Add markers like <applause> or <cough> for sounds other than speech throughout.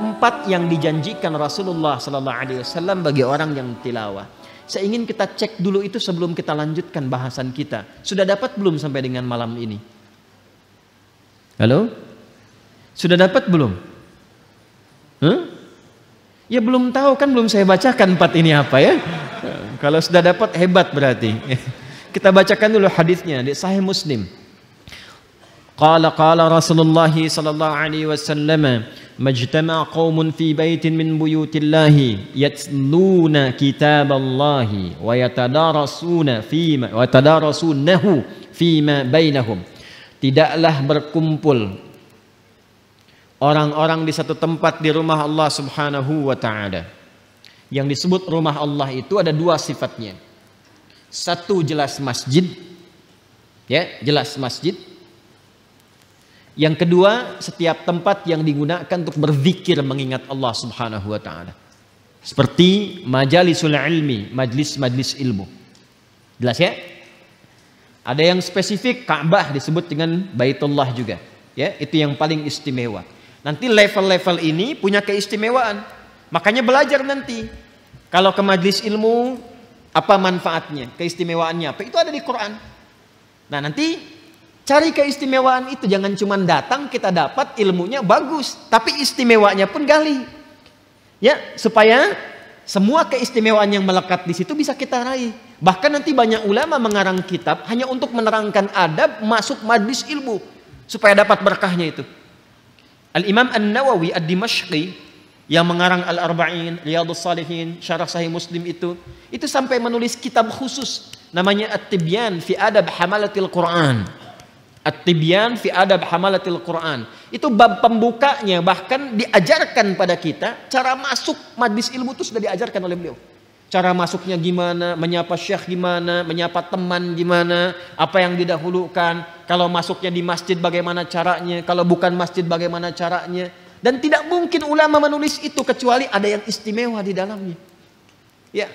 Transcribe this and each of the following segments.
empat yang dijanjikan Rasulullah Sallallahu Alaihi Wasallam bagi orang yang tilawah. Saya ingin kita cek dulu itu sebelum kita lanjutkan bahasan kita. Sudah dapat belum sampai dengan malam ini? Halo? Sudah dapat belum? Huh? Ya belum tahu kan belum saya bacakan empat ini apa ya. Kalau sudah dapat hebat berarti. <laughs> Kita bacakan dulu hadisnya di Sahih Muslim. Qala qala Rasulullah sallallahu alaihi wasallam مجتمع قوم في بيت من بيوت الله يتلون كتاب الله ويتدارسون فيما ويتدارسونه فيما بينهم tidaklah berkumpul orang-orang di satu tempat di rumah Allah Subhanahu wa taala yang disebut rumah Allah itu ada dua sifatnya. Satu jelas masjid, ya jelas masjid. Yang kedua, setiap tempat yang digunakan untuk berzikir mengingat Allah Subhanahu wa taala. Seperti majalisul ilmi, majlis-majlis ilmu. Jelas ya? Ada yang spesifik Ka'bah disebut dengan Baitullah juga. Ya, itu yang paling istimewa. Nanti level-level ini punya keistimewaan. Makanya belajar nanti. Kalau ke majlis ilmu, apa manfaatnya? Keistimewaannya apa? Itu ada di Quran. Nah, nanti Cari keistimewaan itu jangan cuma datang kita dapat ilmunya bagus, tapi istimewanya pun gali. Ya, supaya semua keistimewaan yang melekat di situ bisa kita raih. Bahkan nanti banyak ulama mengarang kitab hanya untuk menerangkan adab masuk majlis ilmu supaya dapat berkahnya itu. Al-Imam An-Nawawi Ad-Dimashqi yang mengarang Al-Arba'in, Riyadhus Salihin, Syarah Sahih Muslim itu, itu sampai menulis kitab khusus namanya At-Tibyan fi Adab Hamalatil Quran At-Tibyan fi adab hamalatil Quran. Itu bab pembukanya bahkan diajarkan pada kita cara masuk majlis ilmu itu sudah diajarkan oleh beliau. Cara masuknya gimana, menyapa syekh gimana, menyapa teman gimana, apa yang didahulukan, kalau masuknya di masjid bagaimana caranya, kalau bukan masjid bagaimana caranya. Dan tidak mungkin ulama menulis itu kecuali ada yang istimewa di dalamnya. Ya.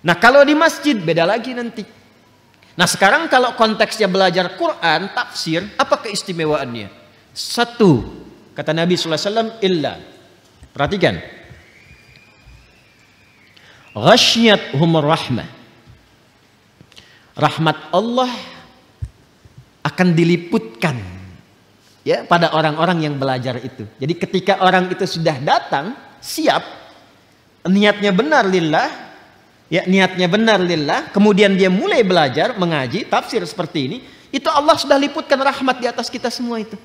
Nah, kalau di masjid beda lagi nanti. Nah sekarang kalau konteksnya belajar Quran, tafsir, apa keistimewaannya? Satu, kata Nabi SAW, illa. Perhatikan. Ghasyat humur rahmah. Rahmat Allah akan diliputkan ya pada orang-orang yang belajar itu. Jadi ketika orang itu sudah datang, siap, niatnya benar lillah, ya niatnya benar lillah, kemudian dia mulai belajar mengaji tafsir seperti ini, itu Allah sudah liputkan rahmat di atas kita semua itu.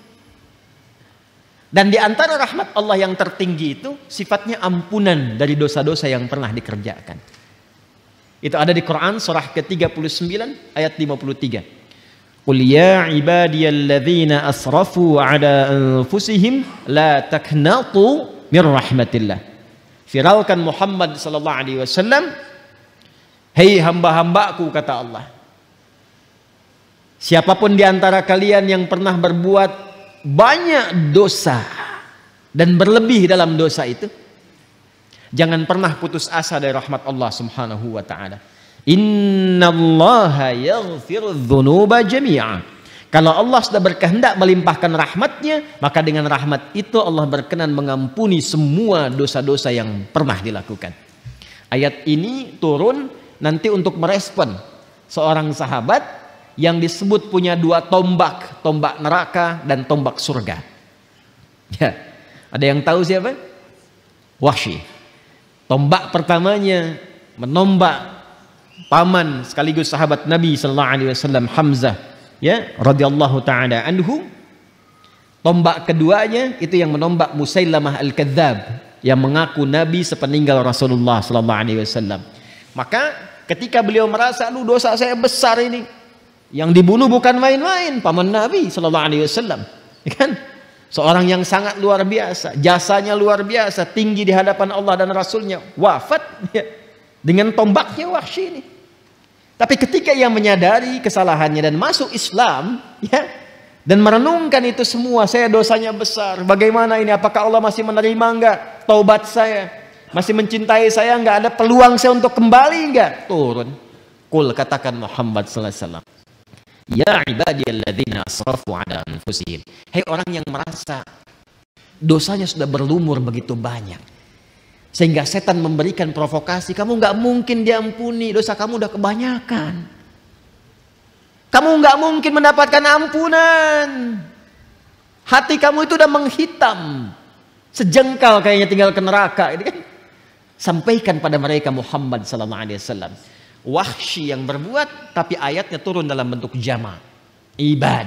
Dan di antara rahmat Allah yang tertinggi itu sifatnya ampunan dari dosa-dosa yang pernah dikerjakan. Itu ada di Quran surah ke-39 ayat 53. Qul ya ibadiyalladzina asrafu ala anfusihim la taknatu min rahmatillah. Firalkan Muhammad sallallahu alaihi wasallam Hei hamba-hambaku kata Allah. Siapapun di antara kalian yang pernah berbuat banyak dosa dan berlebih dalam dosa itu, jangan pernah putus asa dari rahmat Allah Subhanahu wa taala. Allah yaghfir dhunuba jami'a. Kalau Allah sudah berkehendak melimpahkan rahmatnya, maka dengan rahmat itu Allah berkenan mengampuni semua dosa-dosa yang pernah dilakukan. Ayat ini turun nanti untuk merespon seorang sahabat yang disebut punya dua tombak, tombak neraka dan tombak surga. Ya. Ada yang tahu siapa? Wahsy. Tombak pertamanya menombak paman sekaligus sahabat Nabi sallallahu alaihi wasallam Hamzah ya radhiyallahu taala anhu Tombak keduanya itu yang menombak Musailamah al-Kadzab yang mengaku nabi sepeninggal Rasulullah sallallahu alaihi wasallam. Maka Ketika beliau merasa lu dosa saya besar ini. Yang dibunuh bukan main-main paman Nabi sallallahu alaihi wasallam. <laughs> Ya kan? Seorang yang sangat luar biasa, jasanya luar biasa, tinggi di hadapan Allah dan Rasulnya, wafat ya, <laughs> dengan tombaknya Wahsy ini. Tapi ketika ia menyadari kesalahannya dan masuk Islam, <laughs> ya, dan merenungkan itu semua, saya dosanya besar. Bagaimana ini? Apakah Allah masih menerima enggak taubat saya? Masih mencintai saya, nggak ada peluang saya untuk kembali nggak? Turun. Kul katakan Muhammad sallallahu alaihi wasallam. Ya ibadiyalladzina asrafu ala anfusihim. Hai orang yang merasa dosanya sudah berlumur begitu banyak. Sehingga setan memberikan provokasi, kamu nggak mungkin diampuni, dosa kamu udah kebanyakan. Kamu nggak mungkin mendapatkan ampunan. Hati kamu itu udah menghitam. Sejengkal kayaknya tinggal ke neraka. Ini gitu kan Sampaikan pada mereka Muhammad sallallahu alaihi wasallam. Wahsy yang berbuat tapi ayatnya turun dalam bentuk jama. Ibad.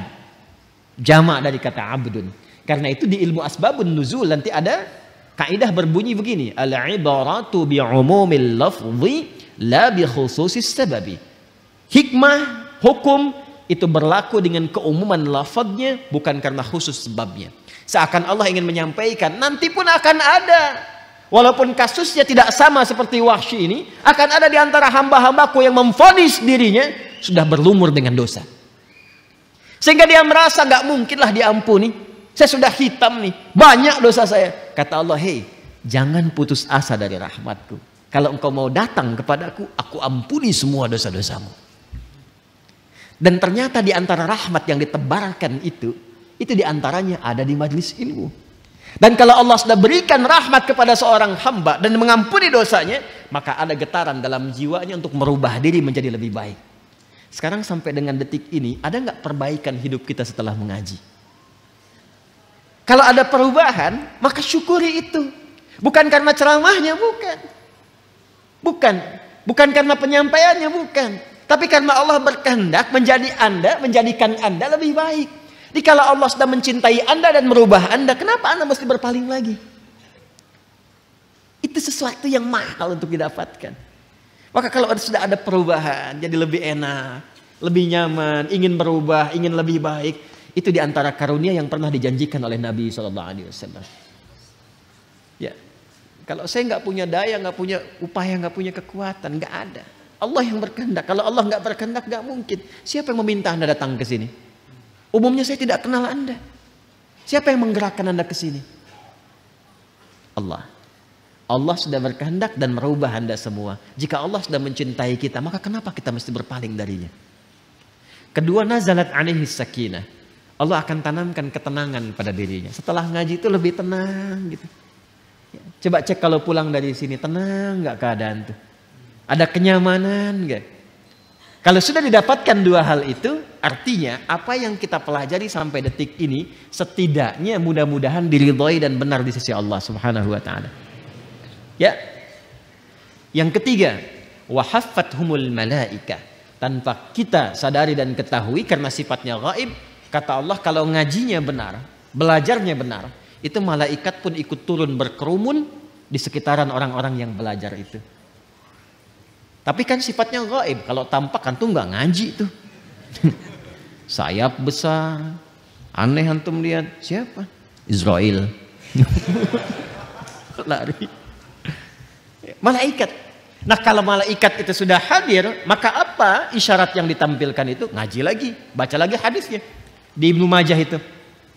Jama dari kata abdun. Karena itu di ilmu asbabun nuzul nanti ada kaidah berbunyi begini, al ibaratu bi umumil lafzi la bi khususis sababi. Hikmah hukum itu berlaku dengan keumuman lafadznya bukan karena khusus sebabnya. Seakan Allah ingin menyampaikan, nanti pun akan ada Walaupun kasusnya tidak sama seperti Wahsy ini, akan ada di antara hamba-hambaku yang memfonis dirinya sudah berlumur dengan dosa. Sehingga dia merasa nggak mungkinlah diampuni. Saya sudah hitam nih, banyak dosa saya. Kata Allah, hei, jangan putus asa dari rahmatku. Kalau engkau mau datang kepadaku, aku ampuni semua dosa-dosamu. Dan ternyata di antara rahmat yang ditebarkan itu, itu diantaranya ada di majelis ilmu. Dan kalau Allah sudah berikan rahmat kepada seorang hamba dan mengampuni dosanya, maka ada getaran dalam jiwanya untuk merubah diri menjadi lebih baik. Sekarang sampai dengan detik ini, ada nggak perbaikan hidup kita setelah mengaji? Kalau ada perubahan, maka syukuri itu. Bukan karena ceramahnya, bukan. Bukan. Bukan karena penyampaiannya, bukan. Tapi karena Allah berkehendak menjadi Anda, menjadikan Anda lebih baik. Dikala Allah sudah mencintai Anda dan merubah Anda, kenapa Anda mesti berpaling lagi? Itu sesuatu yang mahal untuk didapatkan. Maka kalau sudah ada perubahan, jadi lebih enak, lebih nyaman, ingin berubah, ingin lebih baik, itu diantara karunia yang pernah dijanjikan oleh Nabi Shallallahu Alaihi Wasallam. Ya, kalau saya nggak punya daya, nggak punya upaya, nggak punya kekuatan, nggak ada. Allah yang berkehendak. Kalau Allah nggak berkehendak, nggak mungkin. Siapa yang meminta anda datang ke sini? Umumnya saya tidak kenal Anda. Siapa yang menggerakkan Anda ke sini? Allah. Allah sudah berkehendak dan merubah Anda semua. Jika Allah sudah mencintai kita, maka kenapa kita mesti berpaling darinya? Kedua, nazalat anihis sakinah. Allah akan tanamkan ketenangan pada dirinya. Setelah ngaji itu lebih tenang gitu. Ya, coba cek kalau pulang dari sini tenang nggak keadaan tuh. Ada kenyamanan nggak? Kalau sudah didapatkan dua hal itu, Artinya apa yang kita pelajari sampai detik ini setidaknya mudah-mudahan diridhoi dan benar di sisi Allah Subhanahu wa taala. Ya. Yang ketiga, humul malaika. Tanpa kita sadari dan ketahui karena sifatnya gaib, kata Allah kalau ngajinya benar, belajarnya benar, itu malaikat pun ikut turun berkerumun di sekitaran orang-orang yang belajar itu. Tapi kan sifatnya gaib, kalau tampak kan tuh nggak ngaji tuh. <laughs> sayap besar. Aneh antum lihat siapa? Israel. <laughs> Lari. Malaikat. Nah kalau malaikat itu sudah hadir, maka apa isyarat yang ditampilkan itu? Ngaji lagi, baca lagi hadisnya. Di Ibnu Majah itu.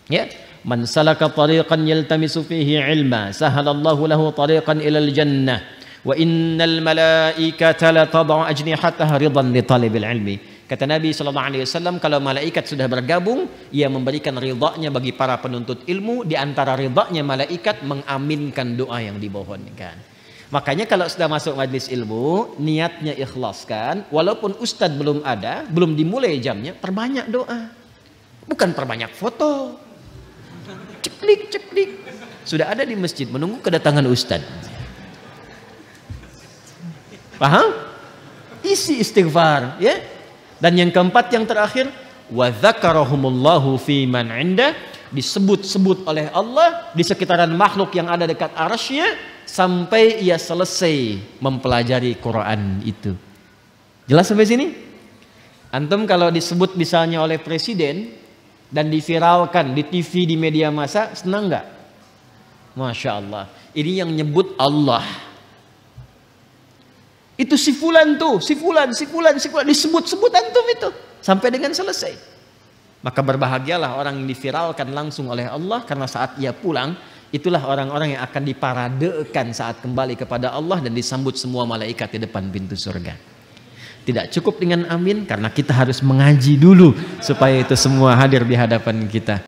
Ya. Man salaka tariqan yaltamisu fihi ilma, sahalallahu lahu tariqan ilal jannah. Wa innal malaikata la tad'u ajnihataha ridan li talibil ilmi. Kata Nabi Shallallahu Alaihi Wasallam, kalau malaikat sudah bergabung, ia memberikan ridhonya bagi para penuntut ilmu. Di antara ridhonya malaikat mengaminkan doa yang dibohongkan. Makanya kalau sudah masuk majlis ilmu, niatnya ikhlaskan. Walaupun ustadz belum ada, belum dimulai jamnya, perbanyak doa. Bukan perbanyak foto. Ceplik, ceplik. Sudah ada di masjid, menunggu kedatangan ustadz. Paham? Isi istighfar, ya. Dan yang keempat yang terakhir wa fi man inda disebut-sebut oleh Allah di sekitaran makhluk yang ada dekat arasnya sampai ia selesai mempelajari Quran itu. Jelas sampai sini? Antum kalau disebut misalnya oleh presiden dan diviralkan di TV di media massa senang nggak? Masya Allah. Ini yang nyebut Allah itu si fulan tuh, si fulan, si fulan, si fulan disebut-sebut antum itu sampai dengan selesai. Maka berbahagialah orang yang diviralkan langsung oleh Allah karena saat ia pulang itulah orang-orang yang akan diparadekan saat kembali kepada Allah dan disambut semua malaikat di depan pintu surga. Tidak cukup dengan amin karena kita harus mengaji dulu supaya itu semua hadir di hadapan kita.